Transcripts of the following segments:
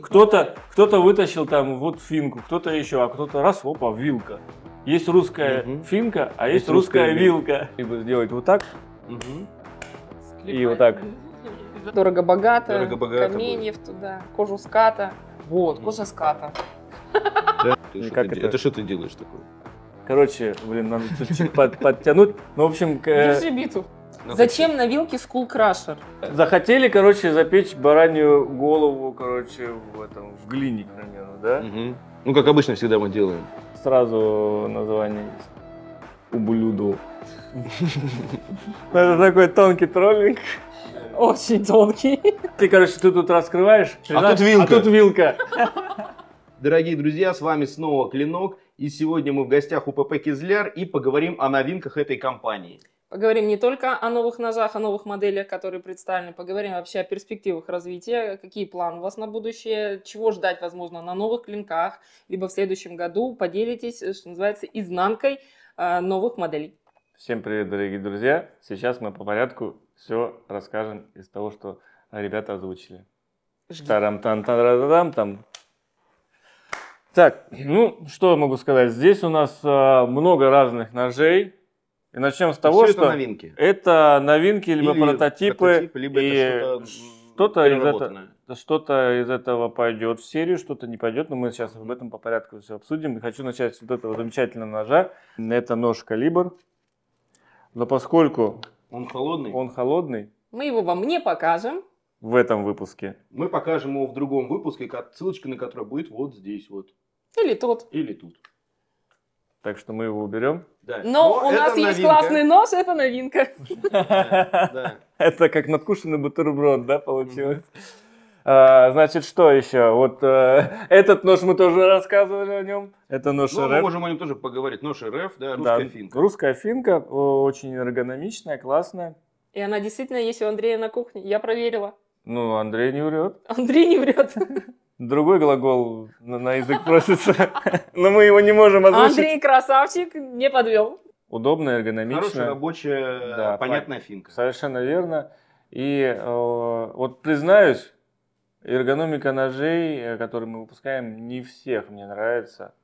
Кто-то кто вытащил там вот финку, кто-то еще, а кто-то раз, опа, вилка. Есть русская угу. финка, а есть, есть русская, русская вилка. Либо делать вот так, угу. и вот так. Дорого-богато, Дорого-богато каменьев будет. туда, кожу ската. Вот, кожа ската. Да? Ты как это? это что ты делаешь такое? Короче, блин, надо чуть-чуть подтянуть. Ну, в общем... Держи биту. Ну, Зачем хочу. на вилке скул крашер? Захотели, короче, запечь баранью голову, короче, в, этом, в глине, к да? Угу. Ну, как обычно всегда мы делаем. Сразу название есть. Ублюду. Это такой тонкий троллинг. Очень тонкий. Ты, короче, ты тут раскрываешь. А, а тут вилка. Дорогие друзья, с вами снова Клинок. И сегодня мы в гостях у ПП Кизляр и поговорим о новинках этой компании. Поговорим не только о новых ножах, о новых моделях, которые представлены, поговорим вообще о перспективах развития, какие планы у вас на будущее, чего ждать, возможно, на новых клинках, либо в следующем году поделитесь, э, что называется, изнанкой э, новых моделей. Всем привет, дорогие друзья! Сейчас мы по порядку все расскажем из того, что ребята озвучили. Тарам там там там Так, ну что я могу сказать? Здесь у нас э, много разных ножей, и начнем с того, что это новинки, это новинки либо или прототипы, прототип, либо и что-то из, это, что то из этого пойдет в серию, что-то не пойдет, но мы сейчас об этом по порядку все обсудим. И хочу начать с вот этого замечательного ножа. Это нож Калибр. Но поскольку он холодный, он холодный мы его вам не покажем в этом выпуске. Мы покажем его в другом выпуске, ссылочка на который будет вот здесь вот. Или тут. Или тут. Так что мы его уберем. Да. Но, Но у нас новинка. есть классный нос, это новинка. Это как надкушенный бутерброд, да, получилось? А, значит, что еще? Вот э, этот нож мы тоже рассказывали о нем. Это нож ну, РФ. Мы можем о нем тоже поговорить. Нож РФ, да, русская финка. Русская финка, очень эргономичная, классная. И она действительно есть у Андрея на кухне. Я проверила. Ну, Андрей не врет. Андрей не врет. другой глагол на, на язык просится, но мы его не можем озвучить. Андрей красавчик, не подвел. Удобно, эргономично. Хорошая, рабочая, да, понятная финка. Совершенно верно. И э, вот признаюсь, эргономика ножей, э, которые мы выпускаем, не всех мне нравится.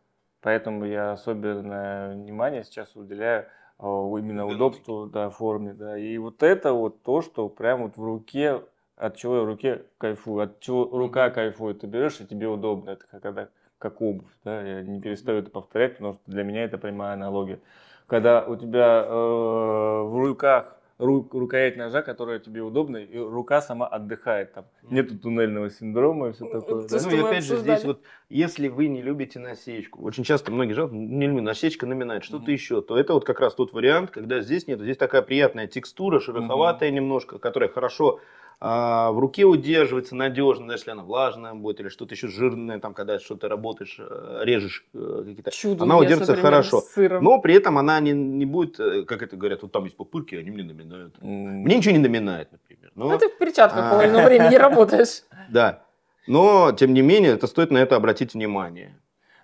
Поэтому я особенное внимание сейчас уделяю э, именно удобству, да, форме, да. И вот это вот то, что прям вот в руке от чего руке кайфую, от чего рука кайфует, ты берешь и тебе удобно, это когда как обувь, да, я не перестаю это повторять, потому что для меня это прямая аналогия. Когда у тебя э, в руках ру, рукоять ножа, которая тебе удобна, и рука сама отдыхает там. Нету туннельного синдрома и все ну, такое. Это да? Ну и опять же здесь вот, если вы не любите насечку, очень часто многие жалуются, «Ну, не люблю, насечка наминает, что-то mm-hmm. еще, то это вот как раз тот вариант, когда здесь нет, здесь такая приятная текстура, шероховатая mm-hmm. немножко, которая хорошо а, в руке удерживается надежно, даже если она влажная будет или что-то еще жирное, там, когда что-то работаешь, э, режешь э, какие-то. Чудо, она удержится хорошо. Но при этом она не, не будет, э, как это говорят, вот там есть пупырки, они мне наминают. Mm. Мне ничего не наминает, например. Но, ну, ты в перчатках а. половину времени работаешь. Да. Но, тем не менее, это стоит на это обратить внимание.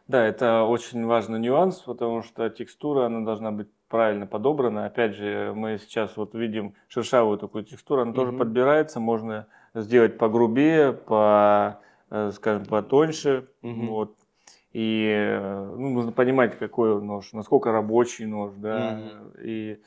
Да, это очень важный нюанс, потому что текстура, она должна быть правильно подобрана. Опять же, мы сейчас вот видим шершавую такую текстуру, она угу. тоже подбирается, можно сделать погрубее, по, э, скажем, потоньше. Угу. Вот. И э, ну, нужно понимать, какой нож, насколько рабочий нож, да. Угу. И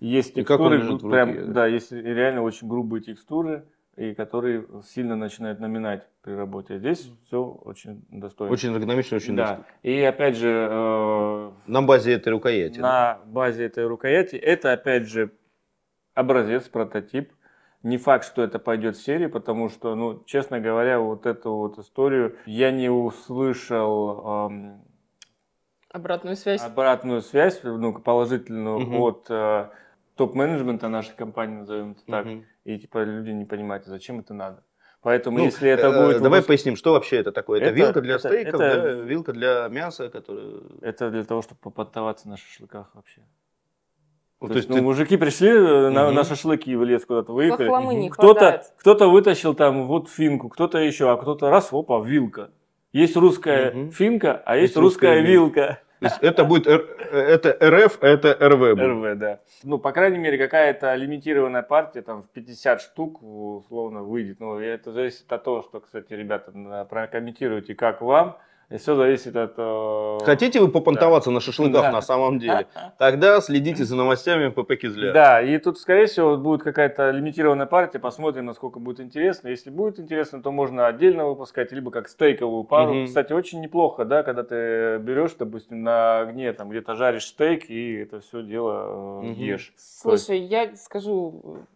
есть текстуры, и как он лежит в руке, прям, да? да, есть реально очень грубые текстуры и которые сильно начинают наминать при работе. Здесь все очень достойно. Очень эргономично, очень да. достойно. И опять же... Э, на базе этой рукояти. На базе этой рукояти. Это опять же образец, прототип. Не факт, что это пойдет в серию потому что, ну, честно говоря, вот эту вот историю я не услышал... Э, обратную связь. Обратную связь, ну, положительную угу. от... Э, топ-менеджмента нашей компании, назовем это так, угу. и типа люди не понимают, зачем это надо. Поэтому ну, если это э, будет... Давай выпуск... поясним, что вообще это такое. Это, это вилка для это, стейков, это... Для, вилка для мяса, которая... Это для того, чтобы поподдаваться на шашлыках вообще. Ну, то, то есть ну, ты... мужики пришли угу. на, шашлыки в лес куда-то выехали. Угу. Кто-то, кто-то вытащил там вот финку, кто-то еще, а кто-то раз, опа, вилка. Есть русская угу. финка, а есть, есть русская, русская вилка есть это будет это РФ, а это РВ. Будет. РВ, да. Ну, по крайней мере, какая-то лимитированная партия, там, в 50 штук, условно, выйдет. Ну, это зависит от того, что, кстати, ребята, прокомментируйте, как вам. И все зависит от... Э, Хотите вы попонтоваться да. на шашлыках да. на самом деле? Тогда следите за новостями ПП Кизля. Да, и тут, скорее всего, будет какая-то лимитированная партия. Посмотрим, насколько будет интересно. Если будет интересно, то можно отдельно выпускать, либо как стейковую пару. Угу. Кстати, очень неплохо, да, когда ты берешь, допустим, на огне, там, где-то жаришь стейк, и это все дело угу. ешь. Слушай, я скажу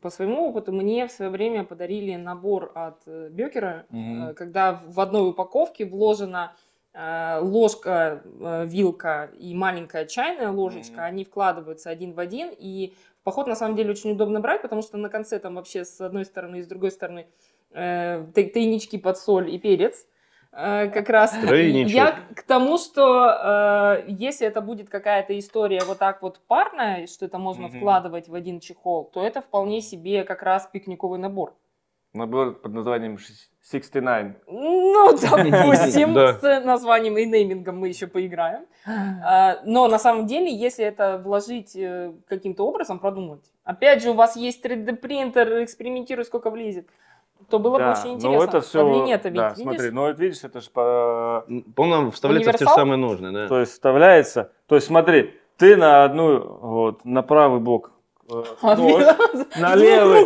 по своему опыту. Мне в свое время подарили набор от э, Бекера, угу. когда в одной упаковке вложено Э, ложка, э, вилка и маленькая чайная ложечка, mm-hmm. они вкладываются один в один, и в поход на самом деле очень удобно брать, потому что на конце там вообще с одной стороны и с другой стороны э, тайнички под соль и перец, э, как раз. Я к тому, что э, если это будет какая-то история вот так вот парная, что это можно mm-hmm. вкладывать в один чехол, то это вполне себе как раз пикниковый набор. Набор под названием 69. Ну, допустим, с э, названием и неймингом мы еще поиграем. А, но на самом деле, если это вложить э, каким-то образом, продумать. Опять же, у вас есть 3D-принтер, экспериментируй, сколько влезет то было бы очень интересно. Ну это все, а а да, смотри, ну вот видишь, это же по... По-моему, вставляется Универсал? в те же самые нужные, да. То есть вставляется, то есть смотри, ты на одну, вот, на правый бок а, нож на, левый,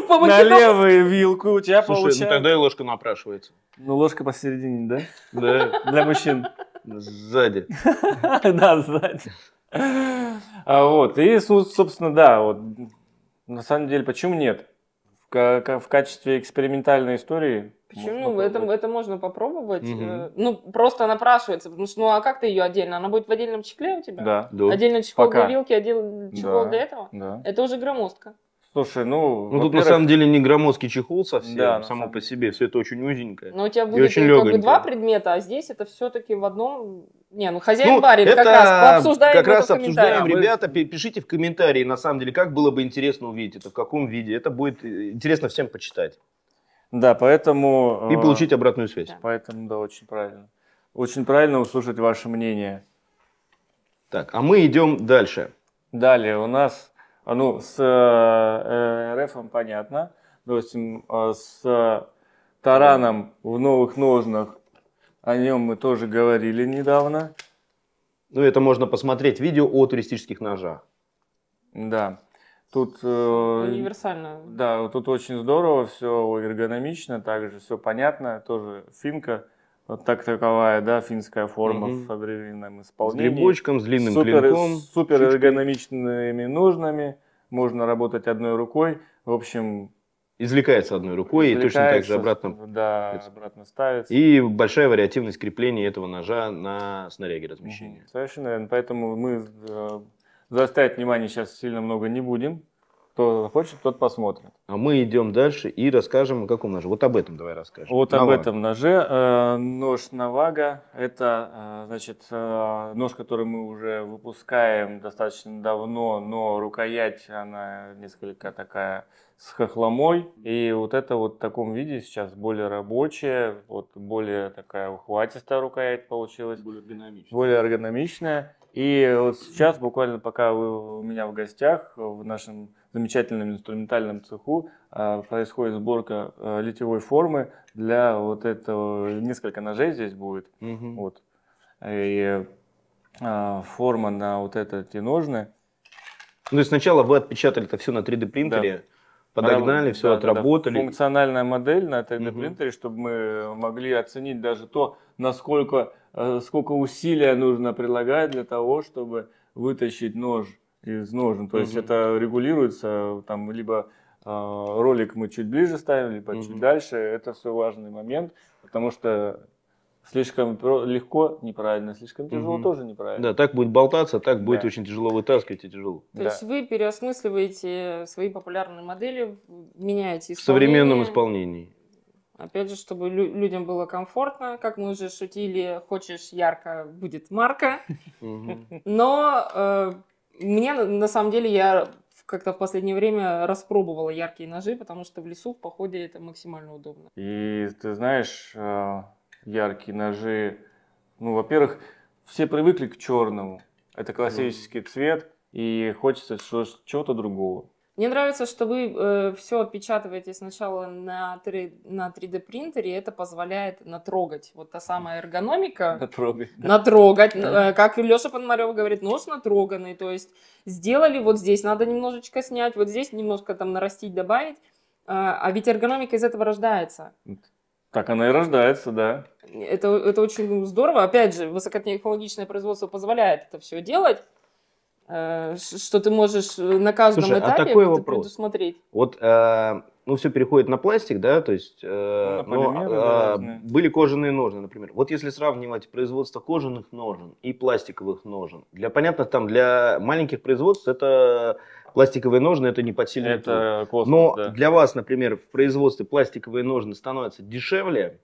левую вилку у тебя ну получается... ну тогда и ложка напрашивается. Ну ложка посередине, да? Да. Для мужчин. Сзади. Да, сзади. А, вот, и, собственно, да, вот, на самом деле, почему нет? в качестве экспериментальной истории. Почему? в этом в этом можно попробовать. Угу. Ну, просто напрашивается. Потому что, ну, а как ты ее отдельно? Она будет в отдельном чехле у тебя? Да. да. Отдельно чехол Пока. для вилки, отдельный чехол да. для этого? Да. Это уже громоздко. Слушай, ну... Ну, тут на самом деле не громоздкий чехол совсем, да, само по себе, все это очень узенькое. Но у тебя будет очень как бы два предмета, а здесь это все-таки в одном... Не, ну хозяин ну, барин, это как раз обсуждаем как раз обсуждаем, ребята, пишите в комментарии, на самом деле, как было бы интересно увидеть это, в каком виде. Это будет э, интересно всем почитать. Да, поэтому... И э, получить обратную связь. Да. Поэтому, да, очень правильно. Очень правильно услышать ваше мнение. Так, а мы идем дальше. Далее у нас а, ну, с э, э, РФ понятно. Допустим, а, с тараном в новых ножнах, о нем мы тоже говорили недавно. Ну, это можно посмотреть видео о туристических ножах. Да. Тут, э, Универсально. Да, тут очень здорово, все эргономично, также все понятно, тоже финка вот так таковая, да, финская форма угу. в современном исполнении. С грибочком, с длинным супер, клинком. Супер супер эргономичными ножнами, можно работать одной рукой. В общем... Извлекается одной рукой извлекается, и точно так же обратно... Да, обратно ставится. И большая вариативность крепления этого ножа на снаряге размещения. Угу. Совершенно верно. Поэтому мы э, заострять внимание сейчас сильно много не будем. Кто хочет, тот посмотрит. А мы идем дальше и расскажем о каком ноже. Вот об этом давай расскажем. Вот Навага. об этом ноже. Э, нож Навага – это э, значит, э, нож, который мы уже выпускаем достаточно давно, но рукоять, она несколько такая с хохломой. И вот это вот в таком виде сейчас более рабочее, вот более такая ухватистая рукоять получилась. Более эргономичная. Более эргономичная. И вот сейчас, буквально пока вы у меня в гостях, в нашем замечательном инструментальном цеху а, происходит сборка а, литевой формы для вот этого, несколько ножей здесь будет. Угу. Вот. И а, форма на вот это те ножны. Ну, то есть сначала вы отпечатали это все на 3D принтере, да. подогнали, да, все да, отработали. Да, функциональная модель на 3D принтере, угу. чтобы мы могли оценить даже то, насколько Э, сколько усилия нужно прилагать для того, чтобы вытащить нож из ножен. То угу. есть это регулируется, там, либо э, ролик мы чуть ближе ставим, либо угу. чуть дальше. Это все важный момент, потому что слишком легко неправильно, слишком тяжело угу. тоже неправильно. Да, так будет болтаться, так будет да. очень тяжело вытаскивать и тяжело. То да. есть вы переосмысливаете свои популярные модели, меняете их В современном исполнении. Опять же, чтобы лю- людям было комфортно, как мы уже шутили, хочешь ярко, будет марка. Но э, мне, на самом деле, я как-то в последнее время распробовала яркие ножи, потому что в лесу в походе это максимально удобно. И ты знаешь, э, яркие ножи, ну, во-первых, все привыкли к черному. Это классический цвет, и хочется чего-то другого. Мне нравится, что вы э, все печатаете сначала на, 3, на 3D принтере, это позволяет натрогать. Вот та самая эргономика. Натрогать. Натрогать. Да. Э, как Леша Пономарев говорит, нож натроганный. То есть сделали вот здесь, надо немножечко снять, вот здесь немножко там нарастить, добавить. Э, а ведь эргономика из этого рождается. Так она и рождается, да. Это, это очень здорово. Опять же, высокотехнологичное производство позволяет это все делать. Э, что ты можешь э, на каждом Слушай, а этапе а такой это вопрос. предусмотреть. Вот, э, ну, все переходит на пластик, да, то есть э, ну, ну полимеры, а, но, э, были кожаные ножны, например. Вот если сравнивать производство кожаных ножен и пластиковых ножен, для, понятно, там для маленьких производств это пластиковые ножны, это не подсильный это космос, Но да. для вас, например, в производстве пластиковые ножны становятся дешевле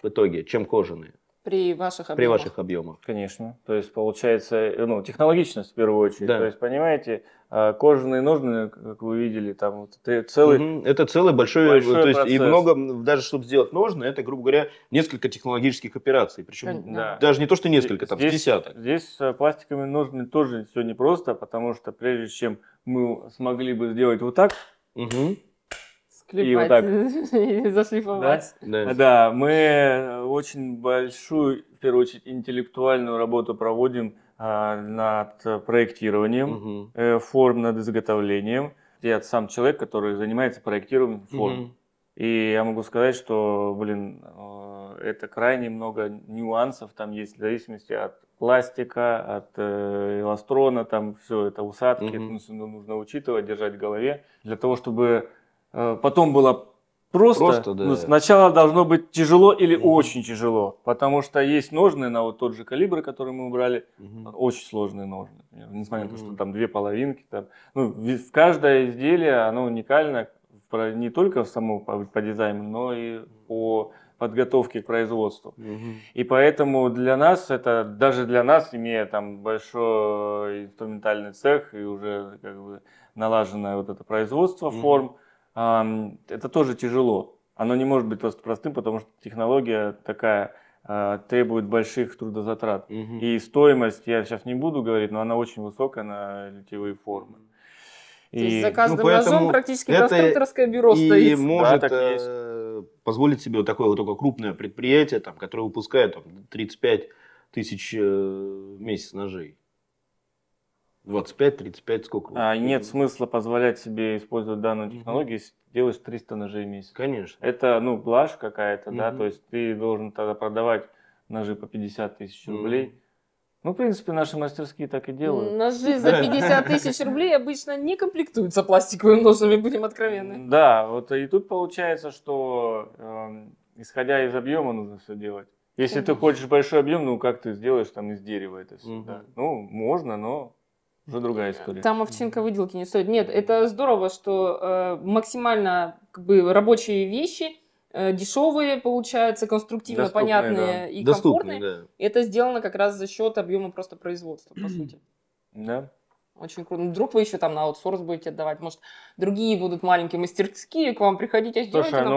в итоге, чем кожаные? При ваших объемах. При ваших объемах. Конечно. То есть получается, э, ну, технологичность в первую очередь. Да. То есть, понимаете, а, кожаные ножны, как вы видели, там вот, это целый. Угу. Это целый большой, э, большой то есть процесс. и много, даже чтобы сделать ножны, это, грубо говоря, несколько технологических операций. Причем да. даже не то, что несколько, там с десяток. Здесь с э, пластиковыми ножнами тоже все непросто, потому что прежде чем мы смогли бы сделать вот так, угу Клепать. И вот так. Зашлифовать. Да? Да. да, мы очень большую, в первую очередь, интеллектуальную работу проводим а, над проектированием угу. форм, над изготовлением. Я сам человек, который занимается проектированием форм. Угу. И я могу сказать, что, блин, э, это крайне много нюансов там есть в зависимости от пластика, от э, эластрона, там все это усадки, угу. это ну, нужно учитывать, держать в голове. Для того, чтобы Э, потом было просто. просто ну, да. ну, сначала должно быть тяжело или угу. очень тяжело, потому что есть ножны на вот тот же калибр, который мы убрали, угу. очень сложные ножны, например, несмотря на то, что там две половинки, там, ну, в каждое изделие оно уникально не только в самом по, по дизайну, но и по подготовке к производству. Угу. И поэтому для нас это, даже для нас, имея там большой инструментальный цех и уже как бы налаженное вот это производство угу. форм, это тоже тяжело. Оно не может быть просто простым, потому что технология такая а, требует больших трудозатрат. Угу. И стоимость, я сейчас не буду говорить, но она очень высокая на литевые формы. И, То есть за ну, каждым ну, ножом практически конструкторское бюро и стоит. И может да, так э, есть. позволить себе вот такое вот только крупное предприятие, там, которое выпускает там, 35 тысяч э, в месяц ножей. 25, 35, сколько? А, нет смысла позволять себе использовать данную технологию, если делаешь 300 ножей в месяц. Конечно. Это, ну, блажь какая-то, угу. да, то есть ты должен тогда продавать ножи по 50 тысяч рублей. Угу. Ну, в принципе, наши мастерские так и делают. Ножи за 50 тысяч рублей обычно не комплектуются пластиковыми ножами, будем откровенны. Да, вот и тут получается, что эм, исходя из объема нужно все делать. Если ты хочешь большой объем, ну как ты сделаешь там из дерева это все? Ну, можно, но уже другая история. Там овчинка выделки не стоит. Нет, это здорово, что э, максимально как бы рабочие вещи э, дешевые, получаются конструктивно Доступные, понятные да. и Доступные, комфортные. Да. Это сделано как раз за счет объема просто производства, по сути. Да. Очень круто. Ну, вдруг вы еще там на аутсорс будете отдавать. Может, другие будут маленькие мастерские к вам приходить, а сделайте Слушай, на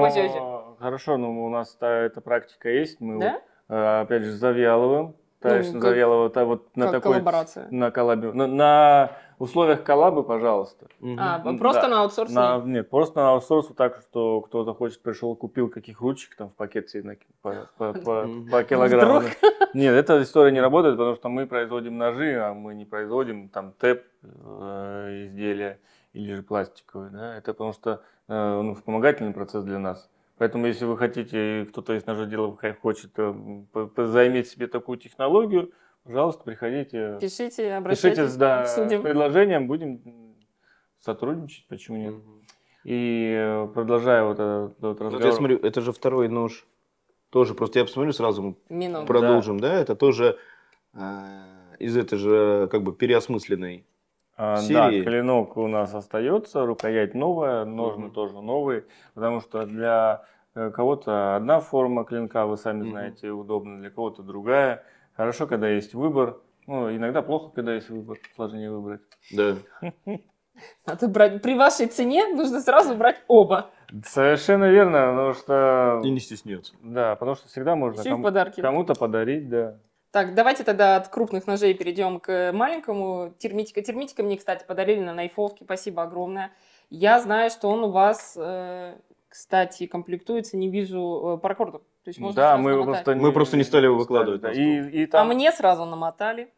ну, Хорошо, но ну, у нас та, эта практика есть. Мы да? вот, э, опять же, завьяловым Таиш ну, Завьялова, та вот на такой... коллаборация. На коллабе. На, на условиях коллабы, пожалуйста. Угу. А, ну, просто да. на аутсорс? На, нет, просто на аутсорс, так что кто захочет, пришел, купил каких ручек там в пакете на, по, по, по, по килограмму. Вдруг? Нет, эта история не работает, потому что мы производим ножи, а мы не производим там тэп э, изделия или же пластиковые. Да? Это потому что э, ну, вспомогательный процесс для нас. Поэтому, если вы хотите, кто-то из наших делов хочет э, заиметь себе такую технологию, пожалуйста, приходите. Пишите, обращайтесь. Пишите, да, с предложением, будем сотрудничать, почему нет. Угу. И э, продолжая вот этот, этот разговор. Вот я смотрю, это же второй нож. Тоже просто я посмотрю сразу, мы продолжим, да. да, это тоже э, из этой же как бы переосмысленной а, да, клинок у нас остается, рукоять новая, ножны угу. тоже новые, потому что для э, кого-то одна форма клинка, вы сами угу. знаете, удобна, для кого-то другая. Хорошо, когда есть выбор. Ну, иногда плохо, когда есть выбор, сложнее выбрать. Да. Надо брать при вашей цене нужно сразу брать оба. Совершенно верно, потому что. И не стесняться. Да, потому что всегда можно кому-то подарить, да. Так, давайте тогда от крупных ножей перейдем к маленькому. Термитика. Термитика мне, кстати, подарили на найфовке. Спасибо огромное. Я знаю, что он у вас, э, кстати, комплектуется, не вижу, э, паракордом. То есть можно да, мы просто, мы просто не стали его выкладывать. Да, и, и там... А мне сразу намотали.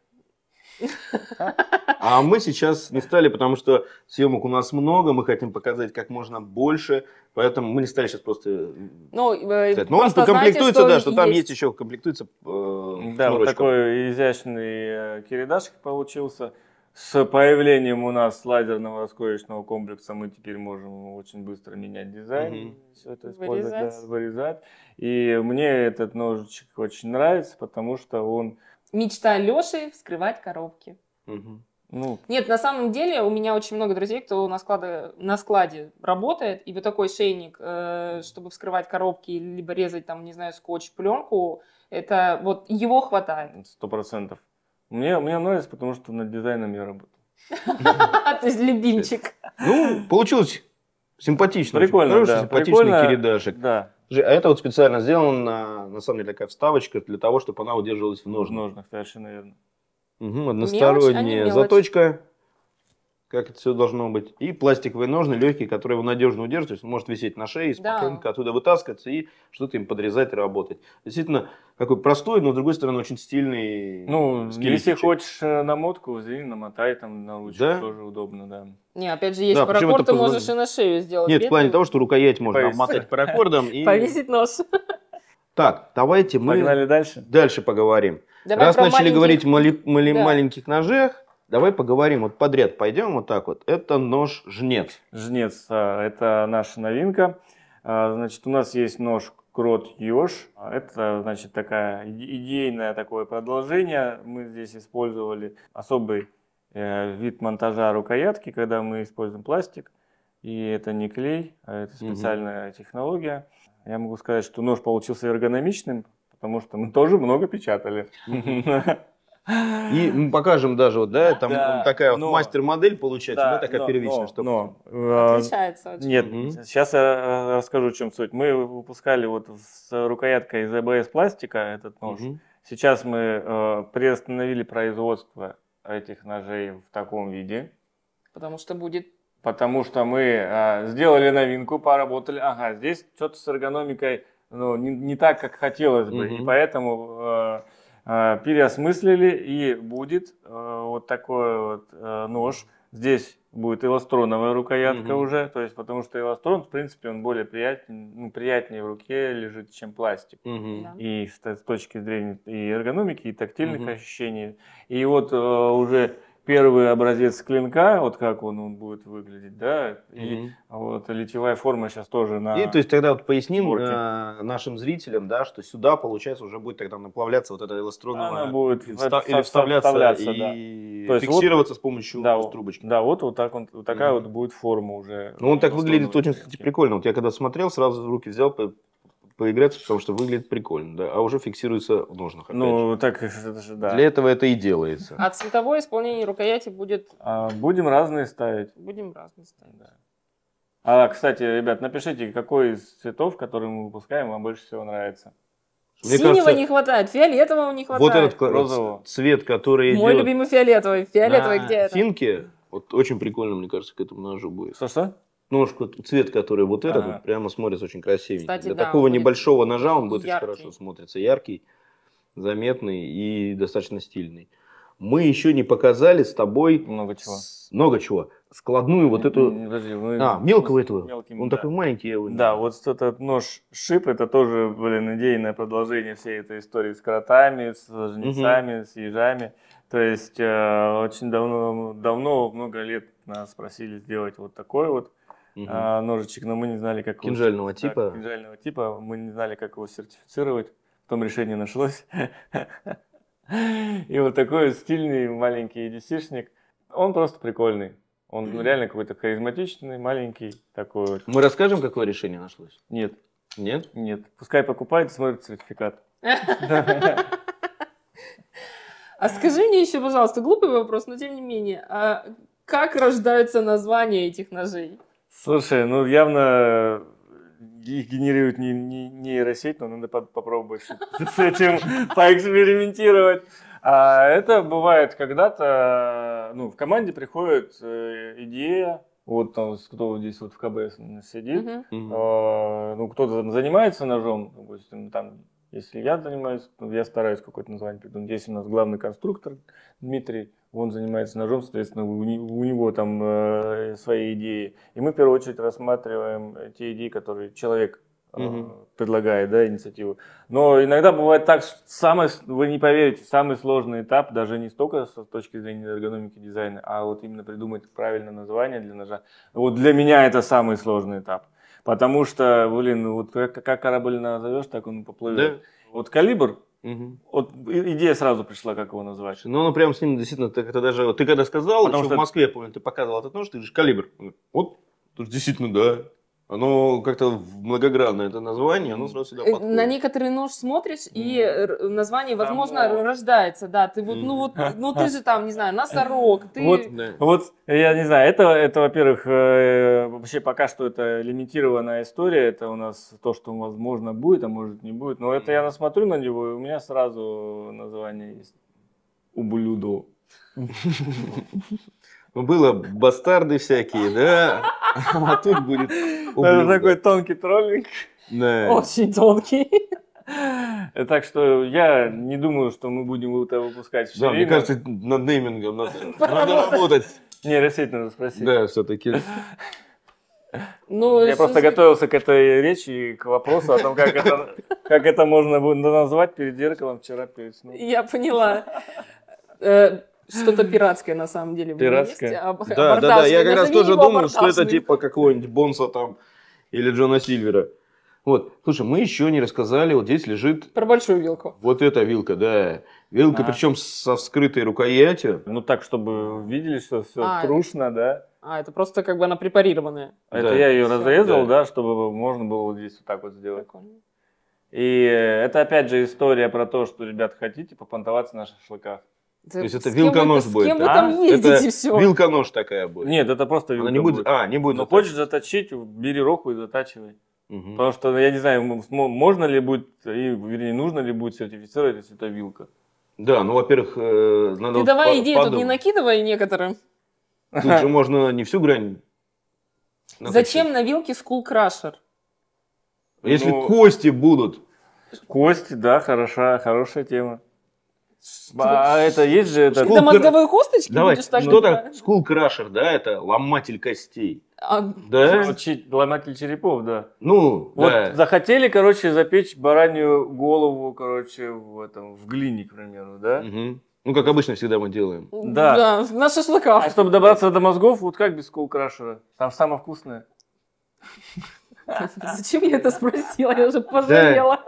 А мы сейчас не стали, потому что съемок у нас много, мы хотим показать как можно больше, поэтому мы не стали сейчас просто... Э, ну, э, сказать. Но «Ну, просто он комплектуется, знаете, что да, что есть. там есть еще, комплектуется э, Да, вот такой изящный киридашик э, получился. С появлением у нас лазерного раскоечного комплекса мы теперь можем очень быстро менять дизайн, угу. все это использовать, вырезать. Да, вырезать. И мне этот ножичек очень нравится, потому что он Мечта Леши – вскрывать коробки. Угу. Ну. Нет, на самом деле у меня очень много друзей, кто на, склады, на складе работает, и вот такой шейник, э, чтобы вскрывать коробки, либо резать там, не знаю, скотч, пленку, это вот его хватает. Сто процентов. Мне, мне нравится, потому что над дизайном я работаю. То есть любимчик. Ну, получилось симпатично. Прикольно, да. Симпатичный передашек. Да. А это вот специально сделано, на самом деле, такая вставочка для того, чтобы она удерживалась в ножнах. В ножнах, совершенно верно. Угу, односторонняя мелочь, а заточка как это все должно быть. И пластиковые ножны легкие, которые его надежно удержат, то есть он может висеть на шее, спокойно да. оттуда вытаскиваться и что-то им подрезать и работать. Действительно, такой простой, но с другой стороны очень стильный. Ну, если хочешь э, намотку, возьми, намотай там на ручку, да? тоже удобно, да. Не, опять же, есть да, паракорд, ты можешь позвол... и на шею сделать. Нет, бедную. в плане того, что рукоять можно Повесить. обмотать паракордом и... Повесить нож. Так, давайте мы... Погнали дальше. Дальше поговорим. Давай Раз начали маленьких... говорить о мали... мали... да. маленьких ножах, Давай поговорим вот подряд, пойдем вот так вот. Это нож жнец. Жнец, а, это наша новинка. А, значит, у нас есть нож крот Йош. Это, значит, такая идейное такое продолжение. Мы здесь использовали особый э, вид монтажа рукоятки, когда мы используем пластик. И это не клей, а это специальная угу. технология. Я могу сказать, что нож получился эргономичным, потому что мы тоже много печатали. И мы покажем даже, вот, да, там да, такая но, мастер-модель получается, да, да такая но, первичная, но, чтобы... Но, Отличается э, очень. Нет, угу. сейчас я э, расскажу, в чем суть. Мы выпускали вот с рукояткой из АБС пластика этот нож. Угу. Сейчас мы э, приостановили производство этих ножей в таком виде. Потому что будет потому что мы э, сделали новинку, поработали, ага, здесь что-то с эргономикой ну, не, не так, как хотелось бы, угу. и поэтому э, Э, переосмыслили и будет э, вот такой вот э, нож. Здесь будет эластроновая рукоятка угу. уже, то есть потому что эластрон, в принципе, он более приятен, ну, приятнее в руке лежит, чем пластик. Угу. И с, с точки зрения и эргономики, и тактильных угу. ощущений. И вот уже первый образец клинка, вот как он, он будет выглядеть, да, и mm-hmm. вот литевая форма сейчас тоже на... И то есть тогда вот поясним э, нашим зрителям, да, что сюда, получается, уже будет тогда наплавляться вот эта эластроновая... Она будет вста... или вставляться, вставляться и да. то фиксироваться вот, с помощью да, вот, трубочки. Да, вот, вот, так он, вот такая mm-hmm. вот будет форма уже. Ну он так выглядит очень, кстати, прикольно. Вот я когда смотрел, сразу в руки взял, поиграться, потому что выглядит прикольно, да, а уже фиксируется в ножнах. Ну, же. так это же, да. Для этого это и делается. А цветовое исполнение рукояти будет... А, будем разные ставить. Будем разные ставить. Да. А, кстати, ребят, напишите, какой из цветов, которые мы выпускаем, вам больше всего нравится. Мне Синего кажется, не хватает, фиолетового не хватает. Вот этот розового. цвет, который Мой идет... любимый фиолетовый. Фиолетовый а, где это? Финки, вот очень прикольно, мне кажется, к этому ножу будет. Что-что? ножку, цвет, который вот этот, ага. вот прямо смотрится очень красивенько. Кстати, Для да, такого небольшого ножа он будет яркий. очень хорошо смотрится. Яркий, заметный и достаточно стильный. Мы еще не показали с тобой... Много чего. С... Много чего. Складную вот эту... Подожди, мы... Ну а, мелкого этого. Мелким, он да. такой маленький. Его... Да, вот этот нож шип, это тоже, блин, идейное продолжение всей этой истории с кротами, с жнецами, угу. с ежами. То есть э, очень давно, давно, много лет нас просили сделать вот такой вот угу. ножичек, но мы не знали, как кинжального его... типа. Да, кинжального типа, мы не знали, как его сертифицировать. Потом решение нашлось. И вот такой стильный маленький EDC-шник, он просто прикольный. Он mm-hmm. реально какой-то харизматичный, маленький такой. Мы расскажем, какое решение нашлось? Нет. Нет? Нет. Пускай покупает, смотрит сертификат. А скажи мне еще, пожалуйста, глупый вопрос, но тем не менее, а как рождаются названия этих ножей? Слушай, ну явно э, их генерирует не, не, нейросеть, но надо попробовать с этим поэкспериментировать. А это бывает когда-то, ну, в команде приходит э, идея, вот там, кто здесь вот в КБС сидит, а, ну, кто-то там занимается ножом, допустим, там если я занимаюсь, ну, я стараюсь какое-то название придумать. Если у нас главный конструктор Дмитрий, он занимается ножом, соответственно, у него там э, свои идеи. И мы в первую очередь рассматриваем э, те идеи, которые человек угу. предлагает, да, инициативу. Но иногда бывает так, что самый, вы не поверите, самый сложный этап, даже не столько с точки зрения эргономики дизайна, а вот именно придумать правильное название для ножа. Вот для меня это самый сложный этап. Потому что, блин, ну вот как, как корабль назовешь, так он поплывет. Да. Вот калибр, Угу. Вот идея сразу пришла, как его назвать. Ну, ну прям с ним действительно, ты, это даже, ты когда сказал, Потому что в Москве, помню, ты показывал этот нож, ты говоришь, калибр. Вот, тут действительно, да. Оно как-то многогранное это название, оно сразу сюда э, подходит. На некоторый нож смотришь, mm. и название, возможно, Само. рождается, да. Ты вот, mm. ну вот, ну ты же там, не знаю, носорог, ты... Вот, вот я не знаю, это, это во-первых, э, вообще пока что это лимитированная история, это у нас то, что возможно будет, а может не будет, но это я насмотрю на него, и у меня сразу название есть. Ублюдо. Ну, было бастарды всякие, да, а тут будет ну, Это такой тонкий троллинг. Да. Очень тонкий. Э, так что я не думаю, что мы будем это выпускать все Да, время. мне кажется, над неймингом надо, надо работать. Не, Ресейд надо спросить. Да, все-таки. Ну, я просто готовился к этой речи и к вопросу о том, как это, как это можно будет назвать перед зеркалом вчера перед сном. Я поняла. Э, что-то пиратское на самом деле пиратское. есть. А Аб- да, да, да, я как раз тоже думал, что это типа какого-нибудь Бонса там или Джона Сильвера. Вот, слушай, мы еще не рассказали, вот здесь лежит... Про большую вилку. Вот эта вилка, да. Вилка, а. причем со вскрытой рукоятью. Ну так, чтобы видели, что все а, трушно, да? А, это просто как бы она препарированная. А да. Это я ее все. разрезал, да. да, чтобы можно было здесь вот так вот сделать. Прикольно. И это опять же история про то, что, ребят, хотите попонтоваться на шашлыках. Да, То есть это вилконож это, будет. С кем вы там а? ездите это все? Вилконож такая будет. Нет, это просто вилка. не будет, будет. А, не будет. Но затачивать. хочешь заточить, бери роху и затачивай. Угу. Потому что ну, я не знаю, можно ли будет, и, вернее, нужно ли будет сертифицировать, если это вилка. Да, ну, во-первых, э, надо... Ты вот давай по- идею подумать. тут не накидывай некоторым. Тут же можно не всю грань наточить. Зачем на вилке скулкрашер? Если ну, кости будут. Кости, да, хороша, хорошая тема. А это есть же это... До мозговые косточки Давай, будешь так что Скул крашер, да, это ломатель костей. А, да? Ломатель черепов, да. Ну, вот да. захотели, короче, запечь баранью голову, короче, в этом, в глине, к примеру, да? Ну, как обычно всегда мы делаем. Да. да на шашлыках. А чтобы добраться до мозгов, вот как без скул крашера? Там самое вкусное. Зачем я это спросила? Я уже пожалела.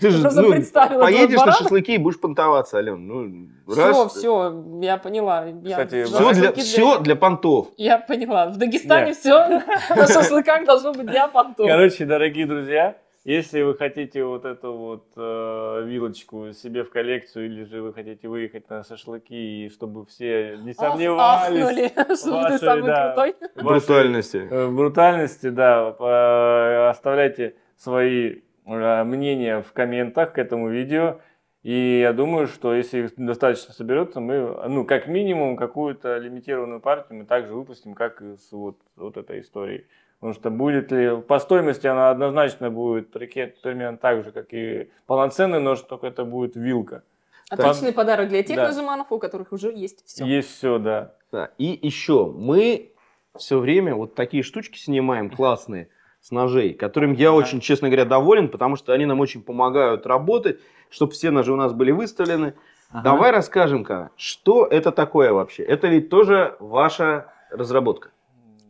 Ты же просто ну, представила Поедешь на шашлыки и будешь понтоваться, Ален. Ну, все, раз... все, я поняла. Я Кстати, все, для, для... все для понтов. Я поняла. В Дагестане Нет. все на шашлыках должно быть для понтов. Короче, дорогие друзья, если вы хотите вот эту вот э, вилочку себе в коллекцию, или же вы хотите выехать на шашлыки, и чтобы все не сомневались Ах, ахнули, самый крутой. Вашей, брутальности. Э, брутальности, да. Э, оставляйте свои Э, мнения в комментах к этому видео. И я думаю, что если их достаточно соберется, мы, ну, как минимум, какую-то лимитированную партию мы также выпустим, как и с вот, вот этой историей. Потому что будет ли, по стоимости она однозначно будет ракет примерно так же, как и полноценный, но что только это будет вилка. Отличный Под... подарок для тех да. нажиманов, у которых уже есть все. Есть все, да. да. И еще, мы все время вот такие штучки снимаем классные – с ножей, которым я да. очень, честно говоря, доволен, потому что они нам очень помогают работать, чтобы все ножи у нас были выставлены. Ага. Давай расскажем-ка, что это такое вообще? Это ведь тоже ваша разработка.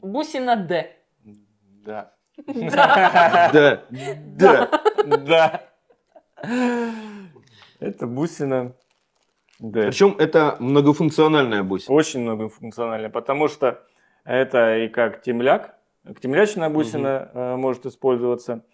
Бусина Д. Да. Да. Да. Да. Это бусина Д. Причем это многофункциональная бусина. Очень многофункциональная, потому что это и как темляк, Октемлячная бусина угу. uh э, может использоваться.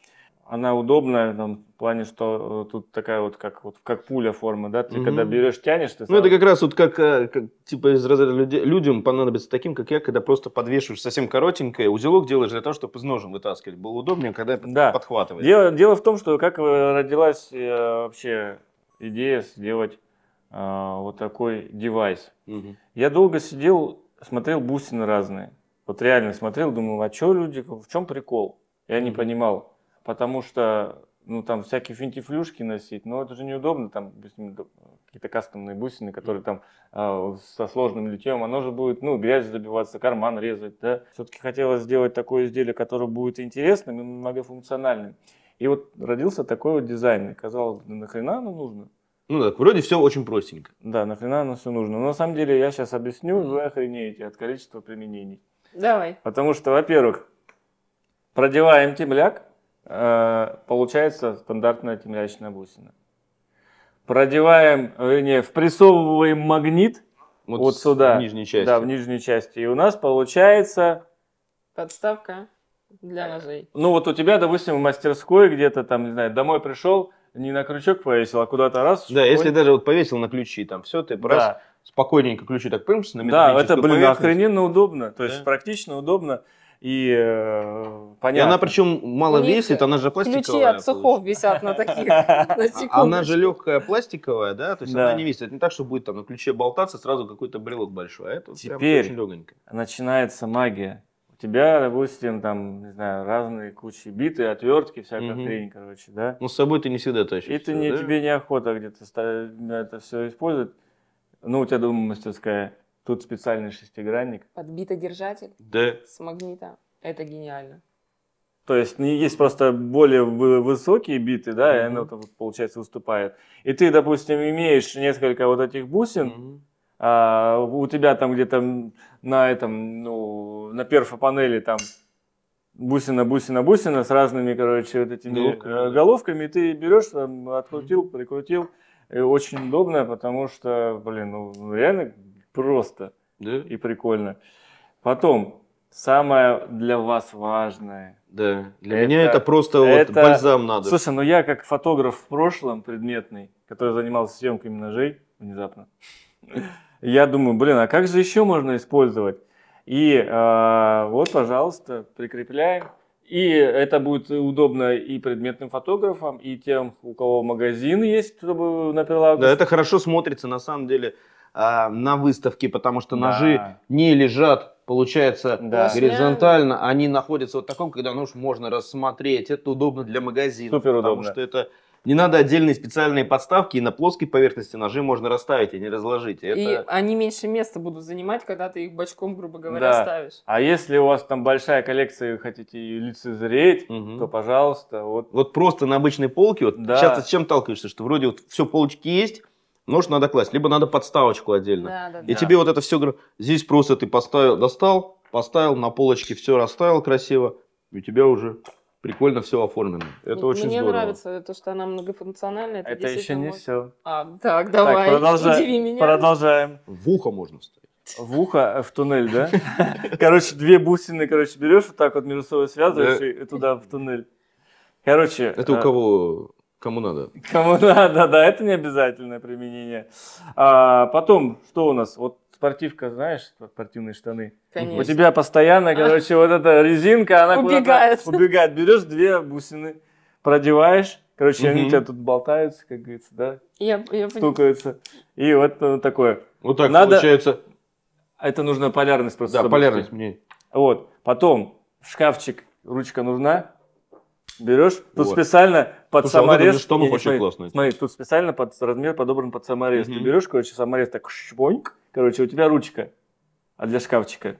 Она удобная там, в плане, что э, тут такая вот как, вот, как пуля форма, да, ты угу. когда берешь, тянешь. Ты сам... ну это как раз вот как, э, как типа из разряда людей, людям понадобится таким, как я, когда просто подвешиваешь совсем коротенькое, узелок делаешь для того, чтобы из ножен вытаскивать. Было удобнее, когда да. подхватываешь. Дело, дело в том, что как родилась э, вообще идея сделать э, вот такой девайс. Угу. Я долго сидел, смотрел бусины разные вот реально смотрел, думаю, а что люди, в чем прикол? Я не понимал, потому что ну, там всякие финтифлюшки носить, но это же неудобно, там, какие-то кастомные бусины, которые там э, со сложным литьем, оно же будет, ну, грязь забиваться, карман резать, да. Все-таки хотелось сделать такое изделие, которое будет интересным и многофункциональным. И вот родился такой вот дизайн, и казалось, да нахрена оно нужно? Ну, так вроде все очень простенько. Да, нахрена оно все нужно. Но на самом деле я сейчас объясню, вы охренеете от количества применений. Давай. Потому что, во-первых, продеваем темляк, э, получается стандартная темлячная бусина. Продеваем, не впрессовываем магнит вот, вот сюда. В нижней части. Да, в нижней части. И у нас получается... Подставка для ножей. Ну вот у тебя, допустим, в мастерской где-то там, не знаю, домой пришел, не на крючок повесил, а куда-то раз. Да, шпуль. если даже вот повесил на ключи, там все, ты да спокойненько ключи так пымс на Да, это, блин, охрененно удобно. То есть да? практично удобно. И э, понятно. И она причем мало У весит, она же пластиковая. Ключи от сухов висят на таких. Она же легкая пластиковая, да, то есть она не висит не так, что будет там на ключе болтаться сразу какой-то брелок большой. А это Теперь начинается магия. У тебя, допустим, там, не знаю, разные кучи биты, отвертки, всякая хрень, короче, да. Ну, с собой ты не всегда тащишь. И ты не, тебе неохота где-то это все использовать. Ну, у тебя дома мастерская. Тут специальный шестигранник. держатель. Да. С магнита. Это гениально. То есть ну, есть просто более высокие биты, да, mm-hmm. и оно там, получается выступает. И ты, допустим, имеешь несколько вот этих бусин, mm-hmm. а у тебя там где-то на этом, ну, на панели там бусина, бусина, бусина с разными, короче, вот этими Головка. Э, головками, и ты берешь, там, открутил, прикрутил, и очень удобно, потому что, блин, ну реально просто да? и прикольно. Потом, самое для вас важное. Да, для это, меня это просто это, бальзам надо. Слушай, ну я как фотограф в прошлом предметный, который занимался съемками ножей внезапно, я думаю, блин, а как же еще можно использовать? И э, вот, пожалуйста, прикрепляем и это будет удобно и предметным фотографам, и тем, у кого магазин есть, чтобы на прилавке. Да, это хорошо смотрится на самом деле а, на выставке, потому что да. ножи не лежат, получается, да. горизонтально, они находятся вот таком, когда нож можно рассмотреть. Это удобно для магазина, Супер удобно. потому что это не надо отдельные специальные подставки, и на плоской поверхности ножи можно расставить, а не разложить. Это... И они меньше места будут занимать, когда ты их бочком, грубо говоря, да. ставишь. А если у вас там большая коллекция, и вы хотите ее лицезреть, угу. то, пожалуйста, вот... Вот просто на обычной полке, вот да. часто с чем сталкиваешься, что вроде вот все полочки есть, нож надо класть, либо надо подставочку отдельно. Да, да, и да. тебе вот это все, здесь просто ты поставил, достал, поставил на полочке, все расставил красиво, и у тебя уже прикольно все оформлено. Это очень Мне здорово. нравится то, что она многофункциональная. Это, это еще не может... все. А, так, давай, так, продолжай, удиви меня. Продолжаем. В ухо можно вставить. В ухо, э, в туннель, да? Короче, две бусины, короче, берешь вот так вот между собой связываешь и туда, в туннель. Короче... Это у э, кого... Кому надо. Кому надо, да, это не обязательное применение. А, потом, что у нас? Вот спортивка, знаешь, спортивные штаны. Конечно. У тебя постоянно, короче, вот эта резинка, она убегает. куда убегает. Берешь две бусины, продеваешь, короче, угу. они у тебя тут болтаются, как говорится, да? Я, я Стукаются. И вот ну, такое. Вот так Надо... получается. А это нужна полярность просто. Да, собрать. полярность мне. Вот. Потом в шкафчик ручка нужна. Берешь. Тут вот. специально под Слушай, а саморез. Вот штамп очень смотри, Смотри, тут специально под размер подобран под саморез. Угу. Ты берешь, короче, саморез так шпоньк, короче, у тебя ручка, а для шкафчика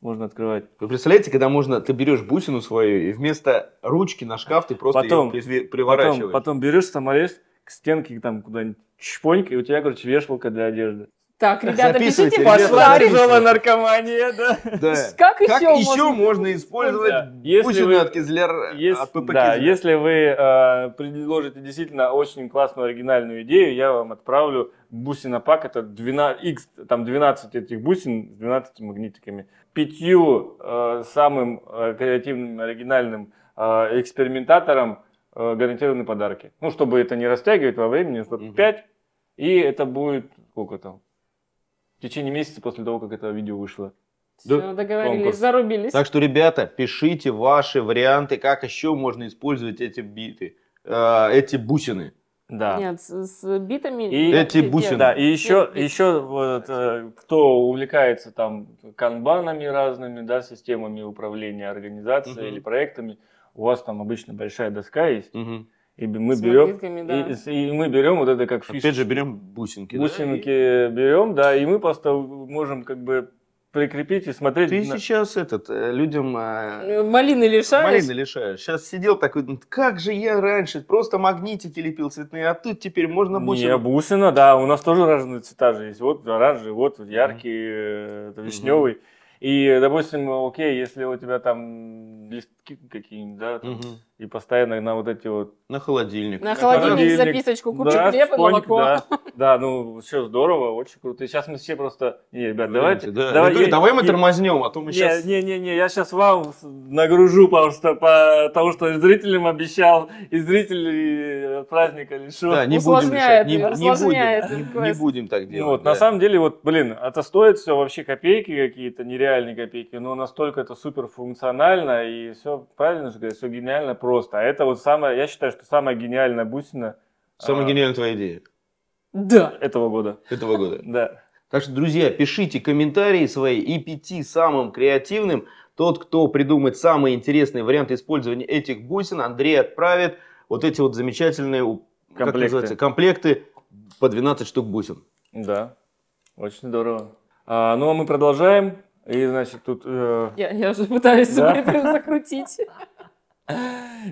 можно открывать. Вы представляете, когда можно, ты берешь бусину свою, и вместо ручки на шкаф ты просто потом, ее приворачиваешь. Потом, потом берешь саморез к стенке там куда-нибудь, шпоньк, и у тебя, короче, вешалка для одежды. Так, ребята, пишите Пошла наркомания, да? да. Как, как еще, еще можно, можно использовать да. от Кизлер, если, от Да, если вы э, предложите действительно очень классную оригинальную идею, я вам отправлю бусина пак, это 12, X, там 12 этих бусин с 12 магнитиками. Пятью э, самым э, креативным, оригинальным э, экспериментаторам э, гарантированы подарки. Ну, чтобы это не растягивать во времени, что угу. 5, и это будет, сколько там, течение месяца после того, как это видео вышло. Все, да, договорились, конкурс. зарубились. Так что, ребята, пишите ваши варианты, как еще можно использовать эти биты, э, эти бусины. Да. Нет, с, с битами. И эти бусины. Да, и еще, еще вот, э, кто увлекается там канбанами разными, да, системами управления организацией угу. или проектами, у вас там обычно большая доска есть. Угу и мы, берем, да. и, и мы берем вот это как фиш. Опять же берем бусинки. Бусинки да? берем, да, и мы просто можем как бы прикрепить и смотреть. Ты на... сейчас этот э, людям э, ну, малины лишаешь. Малины лишаешь. Сейчас сидел такой, как же я раньше просто магнитики лепил цветные, а тут теперь можно бусины. Не бусина, да, у нас тоже разные цвета же есть. Вот оранжевый, вот яркий, mm-hmm. вишневый. И, допустим, окей, если у тебя там лист кубки какие-нибудь, да, там, угу. и постоянно на вот эти вот... На холодильник. На, холодильник, холодильник записочку, купи да, хлеб и молоко. Да, да, ну все здорово, очень круто. И сейчас мы все просто... Не, ребят, Знаете, давайте... Да. Давай, я, говорю, давай мы я, тормознем, а то мы не, сейчас... Не-не-не, я сейчас вам нагружу, просто по тому, что зрителям обещал, и зрители э, праздника лишу. Да, не Усложняет, будем не, не, будем, не, не будем так делать. Ну, вот, да. На самом деле, вот, блин, это стоит все вообще копейки какие-то, нереальные копейки, но настолько это супер функционально, и все правильно же говоришь, все гениально просто. А это вот самое, я считаю, что самая гениальная бусина. Самая а... гениальная твоя идея. Да. Этого года. Этого года. Да. Так что, друзья, пишите комментарии свои и пяти самым креативным. Тот, кто придумает самый интересный вариант использования этих бусин, Андрей отправит вот эти вот замечательные комплекты, комплекты по 12 штук бусин. Да, очень здорово. А, ну а мы продолжаем. И, значит, тут... Э... Я, я уже пытаюсь да? закрутить.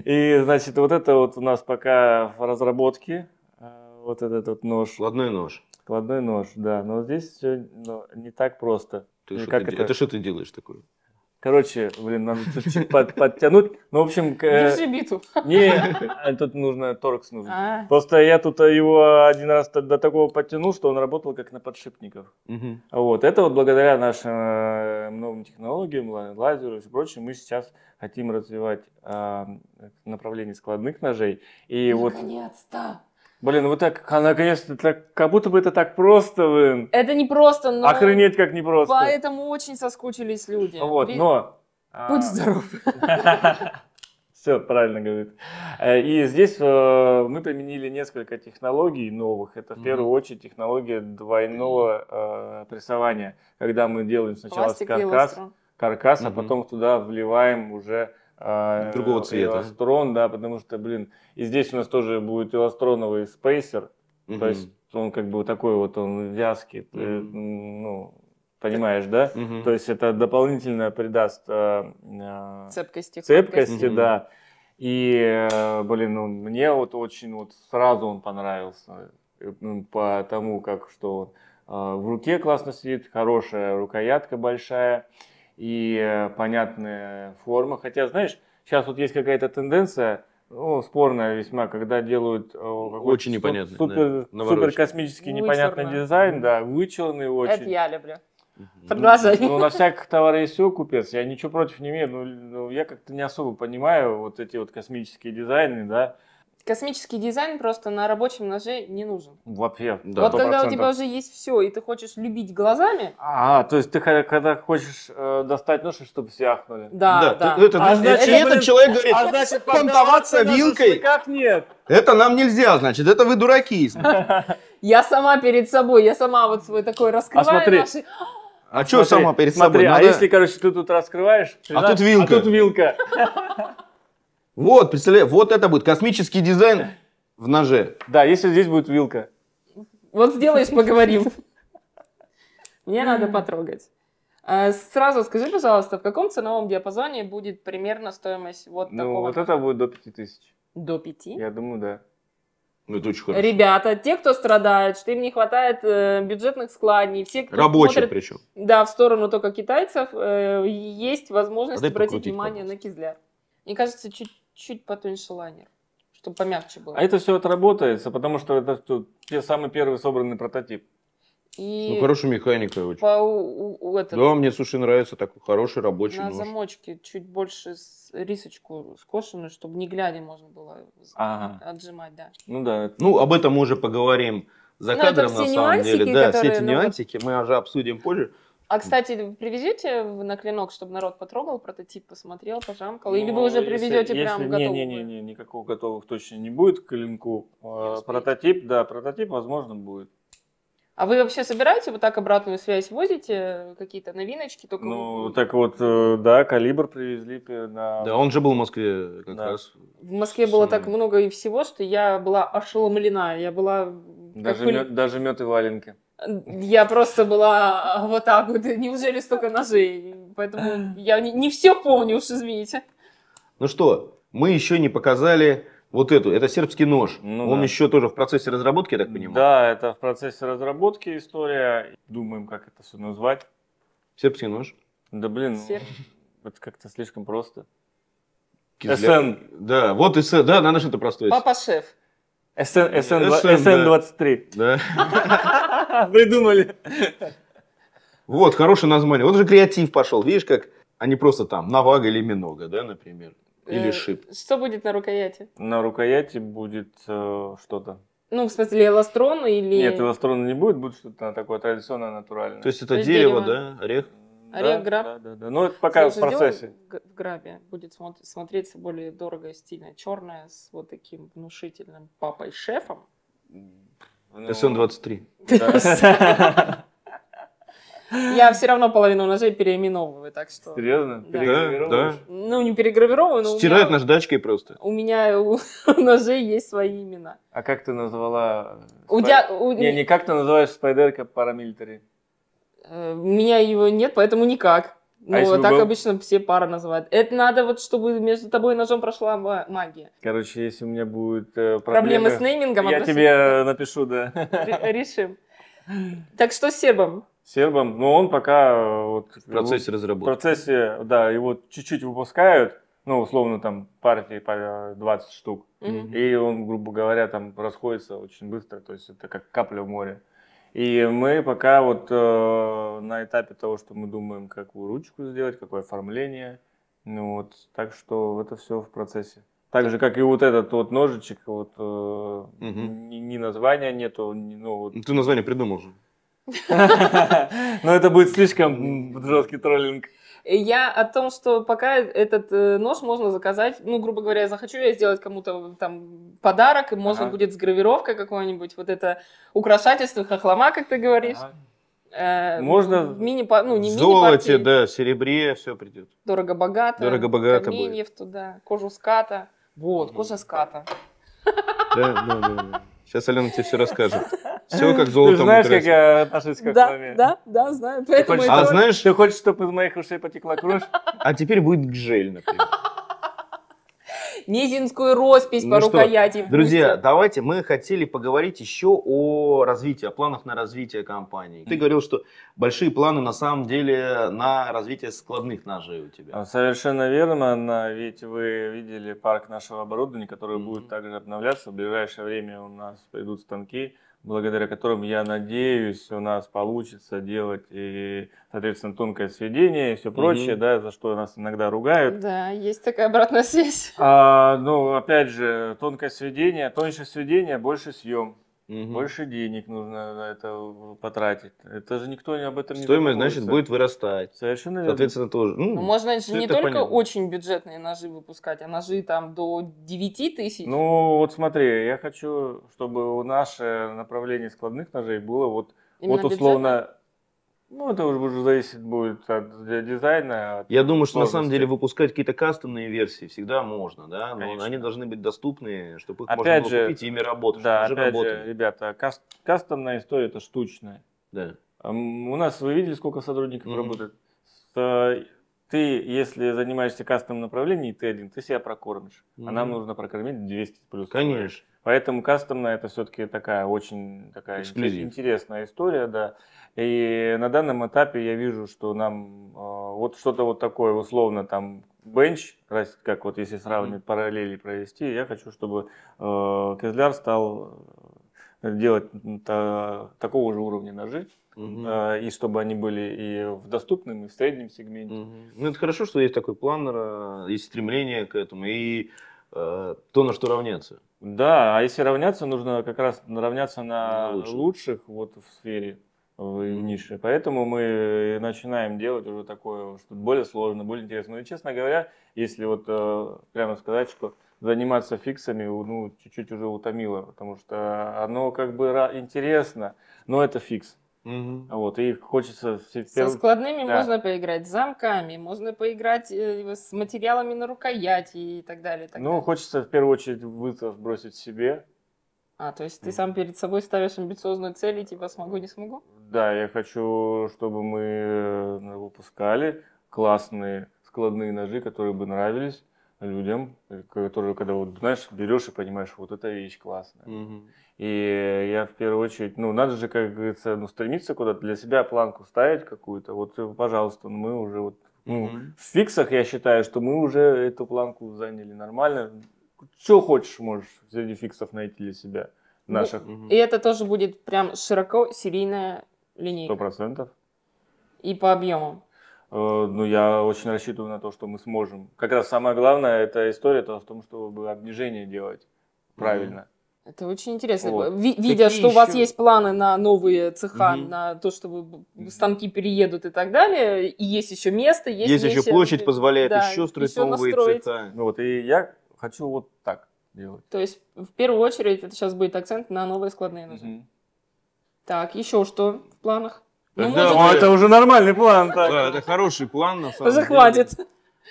И, значит, вот это вот у нас пока в разработке. Э, вот этот вот нож. Кладной нож. Кладной нож, да. Но здесь все ну, не так просто. Ты ну, как это? это что ты делаешь такое? Короче, блин, надо тут под, подтянуть. Ну, в общем... Э, Держи биту. Не, а, тут нужно, торкс нужен. А. Просто я тут его один раз до такого подтянул, что он работал как на подшипников. Вот, это вот благодаря нашим э, новым технологиям, лазеру и прочему, мы сейчас хотим развивать а, э, направление складных ножей. И вот... Наконец-то! Блин, вот так, она, а конечно, так, как будто бы это так просто, блин. Это не просто, но... Охренеть, как не просто. Поэтому очень соскучились люди. Вот, При... но... Будь а, здоров. Все правильно говорит. Э, и здесь э, мы применили несколько технологий новых. Это в первую очередь технология двойного э, прессования, когда мы делаем сначала каркас, каркас, а потом туда вливаем уже а, Другого э, цвета. Эластрон, да, потому что, блин, и здесь у нас тоже будет эластроновый спейсер, угу. то есть он как бы такой вот, он вязкий, угу. ну, понимаешь, да? Угу. То есть это дополнительно придаст... Э, цепкости. Цепкости, угу. да. И, э, блин, ну, мне вот очень вот сразу он понравился ну, по тому, как что он в руке классно сидит, хорошая рукоятка большая и э, понятная форма. Хотя, знаешь, сейчас вот есть какая-то тенденция, ну, спорная весьма, когда делают э, очень непонятный, супер, да, супер космический непонятный дизайн, да, вычурный очень. Это я люблю. Предложение. Ну, ну, на всяких товарах есть все купец, я ничего против не имею, но, но ну, я как-то не особо понимаю вот эти вот космические дизайны, да, Космический дизайн просто на рабочем ноже не нужен. Вообще, да. Вот 100%. когда у тебя уже есть все, и ты хочешь любить глазами. А, то есть ты когда хочешь э, достать нож, чтобы все ахнули. Да, да. да. Ты, это, а значит, это, этот человек а говорит, а значит, понтоваться вилкой. Как нет? Это нам нельзя, значит, это вы дураки. Я сама перед собой, я сама вот свой такой а раскрываю наши... А что сама перед собой? Смотри, а если, короче, ты тут раскрываешь, а тут вилка. А Вот, представляю, вот это будет космический дизайн в ноже. Да, если здесь будет вилка. Вот сделаешь, поговорим. Мне надо потрогать. А, сразу скажи, пожалуйста, в каком ценовом диапазоне будет примерно стоимость вот ну, такого? ну, вот это будет до 5000. До 5? Я думаю, да. Ну, это очень хорошо. Ребята, те, кто страдает, что им не хватает э, бюджетных складней, все, кто Рабочие смотрит, причем. Да, в сторону только китайцев, э, есть возможность а обратить внимание на кизляр. Мне кажется, чуть чуть потоньше лайнер, чтобы помягче было. А это все отработается, потому что это те самый первый собранный прототип. И ну, хорошая механика очень. По, у, у, этот, да, мне, суши нравится такой хороший рабочий на нож. На замочке чуть больше рисочку скошенную, чтобы не глядя можно было ага. отжимать, да. Ну да. Ну, об этом мы уже поговорим за Но ну, кадром, на самом деле. Да, все эти ну, нюансики мы уже обсудим позже. А, кстати, привезете на клинок, чтобы народ потрогал прототип, посмотрел, пожамкал? Ну, Или вы уже привезете если, прям если, готовую? Не-не-не, никакого готовых точно не будет к клинку. А, прототип, да, прототип, возможно, будет. А вы вообще собираете вот так обратную связь, возите какие-то новиночки? Только... Ну, так вот, э, да, «Калибр» привезли. На... Да, он же был в Москве как да. раз. В Москве было так много и всего, что я была ошеломлена. Я была... Даже, пыль... мед, даже мед и валенки. Я просто была вот так вот. Неужели столько ножей? Поэтому я не, не все помню уж, извините. Ну что, мы еще не показали вот эту, это сербский нож. Ну, Он да. еще тоже в процессе разработки, я так понимаю? Да, это в процессе разработки история. Думаем, как это все назвать. Сербский нож? Да блин, Серб... это как-то слишком просто. Кизля... СН. Да, вот СН, да, надо что-то простое. Папа-шеф. СН-23. СН, СН, СН, СН да. Придумали. Вот, хорошее название. Вот же креатив пошел. Видишь, как они просто там Навага или Минога, да, например? Или э, шип. Что будет на рукояти? На рукояти будет э, что-то. Ну, в смысле, эластрон или... Нет, эластрона не будет, будет что-то такое традиционное, натуральное. То есть это, дерево, да? Орех? Орех, граб. Да, да, да. Ну, это пока в процессе. В грабе будет смотреться более дорого и стильно. Черное с вот таким внушительным папой-шефом. Ну, СН-23. Да. Я все равно половину ножей переименовываю, так что... Серьезно? Да. да. Ну, не перегравировываю, но Стирают наждачкой просто. У меня у, ножей есть свои имена. А как ты назвала... У Спай... Не, не как ты называешь спайдерка парамилитари? Э, у меня его нет, поэтому никак. А ну, а так был... обычно все пары называют. Это надо вот, чтобы между тобой и ножом прошла магия. Короче, если у меня будет э, проблемы... проблемы с неймингом... Я обращу... тебе напишу, да. решим. Так что с сербом? Сербом, но ну, он пока... Э, вот, в процессе его, разработки. В процессе, да, его чуть-чуть выпускают, ну, условно, там, партии по 20 э, штук. Mm-hmm. И он, грубо говоря, там расходится очень быстро, то есть это как капля в море. И мы пока вот э, на этапе того, что мы думаем, какую ручку сделать, какое оформление. Ну вот, так что это все в процессе. Так же, как и вот этот вот ножичек, вот э, угу. ни, ни названия нету, ни, ну вот. Ты название придумал же. Но это будет слишком жесткий троллинг. Я о том, что пока этот э, нож можно заказать, ну, грубо говоря, захочу я сделать кому-то э, там подарок, и можно ага. будет с гравировкой какой-нибудь, вот это украшательство, хохлома, как ты говоришь. Ага. Э, Можно в мини, ну, не в золоте, да, серебре все придет. Дорого-богато. Дорого-богато Каменьев будет. туда, кожу ската. Вот, кожа ската. Да, да, да. Сейчас Алена тебе все расскажет. Все как золото. Ты знаешь, как я отношусь к аквамере? Да, да, да, знаю. Поэтому хочешь, а знаешь... Ты хочешь, чтобы из моих ушей потекла кровь? А теперь будет гжель, например. Низинскую роспись по ну что, рукояти. Друзья, давайте мы хотели поговорить еще о развитии, о планах на развитие компании. Ты говорил, что большие планы на самом деле на развитие складных ножей у тебя. А, совершенно верно, ведь вы видели парк нашего оборудования, который будет также обновляться. В ближайшее время у нас придут станки благодаря которым, я надеюсь, у нас получится делать и, соответственно, тонкое сведение и все прочее, mm-hmm. да, за что нас иногда ругают. Да, есть такая обратная связь. А, ну, опять же, тонкое сведение, тоньше сведение, больше съем угу. больше денег нужно на это э, потратить. Это же никто об этом не Стоимость, значит, будет вырастать. Совершенно верно. Соответственно, тоже. Ну, ну можно же не только понятно. очень бюджетные ножи выпускать, а ножи там до 9 тысяч. Ну, вот смотри, я хочу, чтобы у наше направление складных ножей было вот, вот условно бюджетные? Ну, это уже, будет зависеть будет от дизайна. От Я думаю, что на самом деле выпускать какие-то кастомные версии всегда можно, да, но Конечно. они должны быть доступны, чтобы их опять можно было же, купить и ими работать. Да, опять работали. же, ребята, каст, кастомная история это штучная. Да. У нас вы видели, сколько сотрудников mm-hmm. работает. ты, если занимаешься кастом направлением, ты один, ты себя прокормишь. Mm-hmm. А нам нужно прокормить 200 плюс. Конечно. Поэтому кастомная это все-таки такая очень такая Эксклюзив. интересная история, да. И на данном этапе я вижу, что нам э, вот что-то вот такое условно там бенч, как вот если сравнивать mm-hmm. параллели провести, я хочу, чтобы э, Кизляр стал э, делать та, такого же уровня ножи, угу. э, и чтобы они были и в доступном, и в среднем сегменте. Угу. Ну, это хорошо, что есть такой планер, э, есть стремление к этому, и э, то, на что равняться. Да, а если равняться, нужно как раз равняться на, на лучших. лучших вот в сфере в нише. Поэтому мы э, начинаем делать уже такое, что более сложно, более интересно. Ну и, честно говоря, если вот э, прямо сказать, что заниматься фиксами, ну, чуть-чуть уже утомило, потому что оно как бы интересно, но это фикс. Угу. Вот, и хочется... Со складными да. можно поиграть, с замками, можно поиграть э, с материалами на рукояти и так далее. так ну, далее. хочется в первую очередь вызов бросить себе. А, то есть ты сам перед собой ставишь амбициозную цель и типа смогу, не смогу? Да, я хочу, чтобы мы э, выпускали классные складные ножи, которые бы нравились людям, э, которые, когда вот, знаешь, берешь и понимаешь, вот эта вещь классная. Угу. И я в первую очередь, ну, надо же, как говорится, ну, стремиться куда-то, для себя планку ставить какую-то. Вот, э, пожалуйста, ну, мы уже вот, ну, угу. в фиксах я считаю, что мы уже эту планку заняли нормально. Что хочешь можешь среди фиксов найти для себя ну, наших. Ну, угу. И это тоже будет прям широко серийная линейка. Сто процентов. И по объемам. Э, ну, я очень рассчитываю на то, что мы сможем. Как раз самое главное, эта история -то в том, чтобы обнижение делать правильно. Это очень интересно. Вот. Видя, Такие что еще... у вас есть планы на новые цеха, угу. на то, чтобы станки переедут и так далее, и есть еще место, есть, есть еще площадь позволяет да, еще строить еще новые настроить. цеха. Ну вот и я хочу вот так делать. То есть в первую очередь это сейчас будет акцент на новые складные ножи. Угу. Так, еще что в планах? Ну, Тогда, ну, это уже нормальный план. Так. Да, это хороший план, на самом Уже деле. Захватит.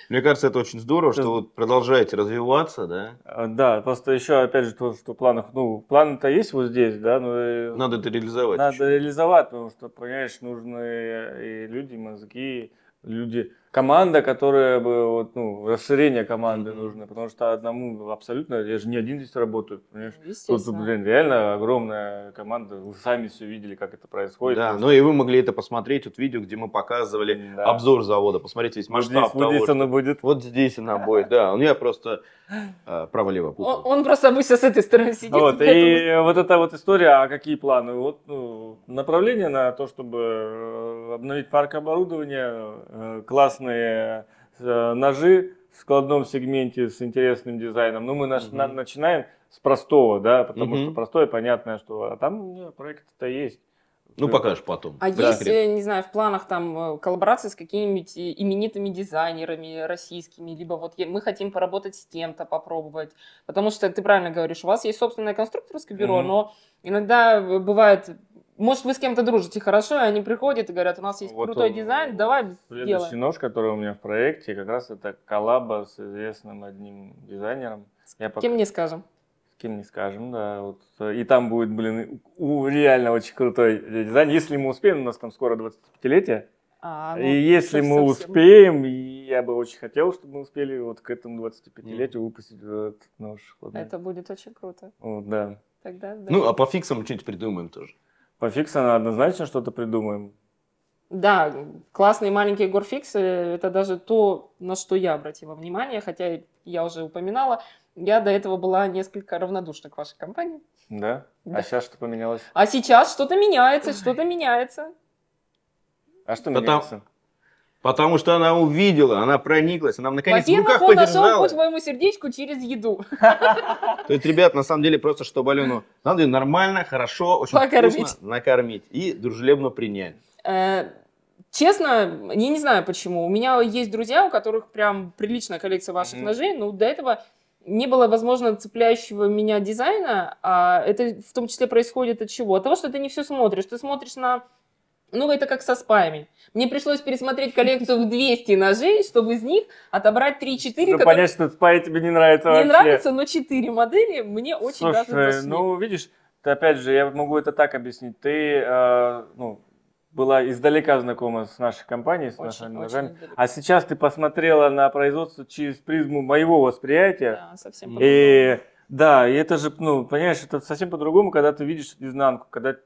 Мне кажется, это очень здорово, что вы продолжаете развиваться, да? А, да, просто еще, опять же, то, что планах, ну, планы то есть вот здесь, да, но... Э, надо это реализовать. Надо еще. реализовать, потому что, понимаешь, нужны и люди, и мозги, люди, команда, которая бы, вот, ну, расширение команды mm-hmm. нужно, потому что одному абсолютно, я же не один здесь работаю, понимаешь? Ну, тут, блин, реально огромная команда, вы сами все видели, как это происходит. Да, ну и вы могли это посмотреть, вот видео, где мы показывали да. обзор завода, посмотрите весь масштаб вот здесь, того, вот здесь что... оно будет. Вот здесь она будет, да, ну я просто э, право-лево Он, он просто обычно с этой стороны сидит. Вот, и вот эта вот история, а какие планы? Вот ну, направление на то, чтобы э, обновить парк оборудования, э, классно классные э, ножи в складном сегменте с интересным дизайном. Но ну, мы наш, угу. на, начинаем с простого, да, потому угу. что простое, понятное, что а там э, проект-то есть. Ну, э, покажешь потом. А да. есть, не знаю, в планах там коллаборации с какими-нибудь именитыми дизайнерами российскими, либо вот мы хотим поработать с кем то попробовать. Потому что ты правильно говоришь, у вас есть собственное конструкторское бюро, mm-hmm. но иногда бывает может, вы с кем-то дружите хорошо, и они приходят и говорят, у нас есть вот крутой он, дизайн, э, давай Следующий сделаем. нож, который у меня в проекте, как раз это коллаба с известным одним дизайнером. Я пока... Кем не скажем. Кем не скажем, да. Вот. Э, и там будет, блин, у реально очень крутой дизайн. Если мы успеем, у нас там скоро 25-летие. А, ну, и если совсем, мы успеем, я бы очень хотел, чтобы мы успели вот к этому 25-летию выпустить этот нож. Ладно. Это будет очень круто. Вот, да. Тогда, да. Ну, а по фиксам что-нибудь придумаем тоже. Фиксана однозначно что-то придумаем. Да, классные маленькие горфиксы – это даже то, на что я обратила внимание, хотя я уже упоминала, я до этого была несколько равнодушна к вашей компании. Да? А да. А сейчас что поменялось? А сейчас что-то меняется, что-то меняется. А что да меняется? Потому что она увидела, она прониклась, она наконец Во-первых, в руках он нашел путь моему сердечку через еду. То есть, ребят, на самом деле, просто чтобы Алену надо ее нормально, хорошо, очень покормить. вкусно накормить и дружелюбно принять. Э, честно, я не знаю почему. У меня есть друзья, у которых прям приличная коллекция ваших mm-hmm. ножей, но до этого не было, возможно, цепляющего меня дизайна. А это в том числе происходит от чего? От того, что ты не все смотришь. Ты смотришь на ну, это как со спаями. Мне пришлось пересмотреть коллекцию в 200 ножей, чтобы из них отобрать 3-4. Ну которые... понять, что спай тебе не нравится Не вообще. нравится, но 4 модели мне очень Слушай, даже зашли. ну, видишь, ты, опять же, я могу это так объяснить. Ты, э, ну, была издалека знакома с нашей компанией, с очень, нашими ножами. а сейчас ты посмотрела на производство через призму моего восприятия. Да, совсем по-другому. И да, и это же, ну, понимаешь, это совсем по-другому, когда ты видишь изнанку, когда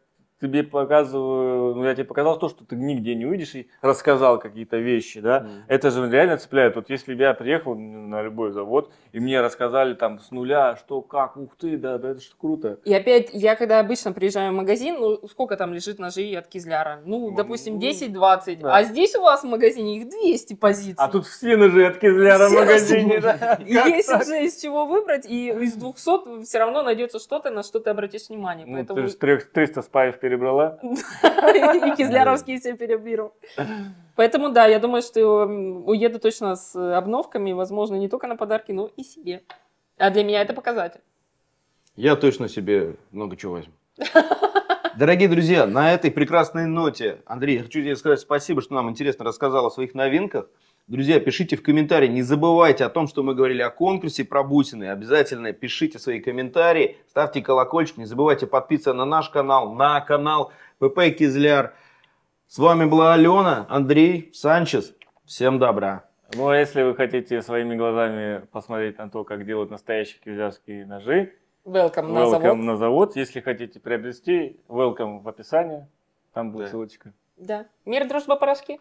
тебе показываю, ну, я тебе показал то, что ты нигде не увидишь, и рассказал какие-то вещи, да, mm. это же реально цепляет. Вот если бы я приехал на любой завод, и мне рассказали там с нуля, что, как, ух ты, да, да, это что круто. И опять, я когда обычно приезжаю в магазин, ну, сколько там лежит ножей от кизляра? Ну, ну допустим, 10-20, ну, да. а здесь у вас в магазине их 200 позиций. А тут все ножи от кизляра все в магазине, да. Есть уже из чего выбрать, и из 200 все равно найдется что-то, на что ты обратишь внимание. Ну, ты же 300 спаев перебрала? И Кизляровский все перебрал. Поэтому да, я думаю, что уеду точно с обновками, возможно, не только на подарки, но и себе. А для меня это показатель. Я точно себе много чего возьму. Дорогие друзья, на этой прекрасной ноте, Андрей, хочу тебе сказать спасибо, что нам интересно рассказал о своих новинках. Друзья, пишите в комментарии, не забывайте о том, что мы говорили о конкурсе про Бусины, Обязательно пишите свои комментарии, ставьте колокольчик, не забывайте подписываться на наш канал, на канал ПП Кизляр. С вами была Алена, Андрей, Санчес. Всем добра. Ну а если вы хотите своими глазами посмотреть на то, как делают настоящие кизлярские ножи, welcome, welcome на, завод. на завод. Если хотите приобрести, welcome в описании, там будет да. ссылочка. Да. Мир, дружба, порошки.